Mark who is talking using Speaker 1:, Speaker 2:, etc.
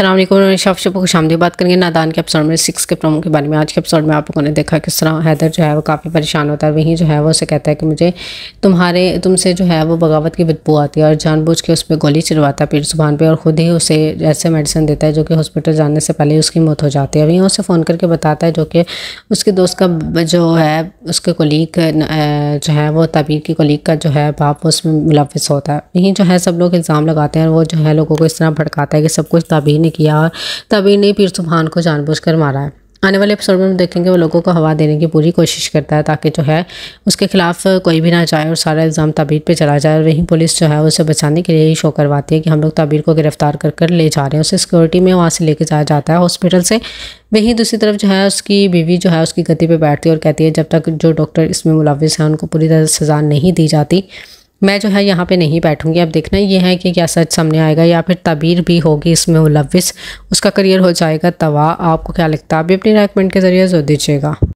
Speaker 1: सलाम शब शपो को आमदी बात करेंगे नादान के एपिसोड में सिक्स के प्रोमो के बारे में आज के एपिसोड में आप लोगों ने देखा किस तरह हैदर जो है वो काफ़ी परेशान होता है वहीं जो है वो उसे कहता है कि मुझे तुम्हारे तुमसे जो है वो बगावत की बदबू आती है और जानबूझ के उस पर गोली चिलवाता है पीर जुबान पर और ख़ुद ही उसे ऐसे मेडिसिन देता है जो कि हॉस्पिटल जाने से पहले उसकी मौत हो जाती है वहीं उसे फ़ोन करके बताता है जो कि उसके दोस्त का जो है उसके कोलीग जो है वो तबीर की कोलीग का जो है बाप उसमें मुलविस होता है वहीं जो है सब लोग इल्ज़ाम लगाते हैं और वो जो है लोगों को इस तरह भड़काता है कि सब कुछ तबीर नहीं किया और तभी ने पीर सुबहान को जानबूझकर मारा है आने वाले एपिसोड में हम देखेंगे वो लोगों को हवा देने की पूरी कोशिश करता है ताकि जो है उसके खिलाफ कोई भी ना जाए और सारा इल्ज़ाम तबीर पे चला जाए और वहीं पुलिस जो है उसे बचाने के लिए ही शो करवाती है कि हम लोग तबीर को गिरफ्तार कर कर ले जा रहे हैं उसे सिक्योरिटी में वहाँ से लेके जाया जाता है हॉस्पिटल से वहीं दूसरी तरफ जो है उसकी बीवी जो है उसकी गति पर बैठती है और कहती है जब तक जो डॉक्टर इसमें मुलविस हैं उनको पूरी तरह सज़ा नहीं दी जाती मैं जो है यहाँ पे नहीं बैठूंगी अब देखना ये है कि क्या सच सामने आएगा या फिर तबीर भी होगी इसमें मुलविस उसका करियर हो जाएगा तवा आपको क्या लगता है आप भी अपनी राय के ज़रिए जो दीजिएगा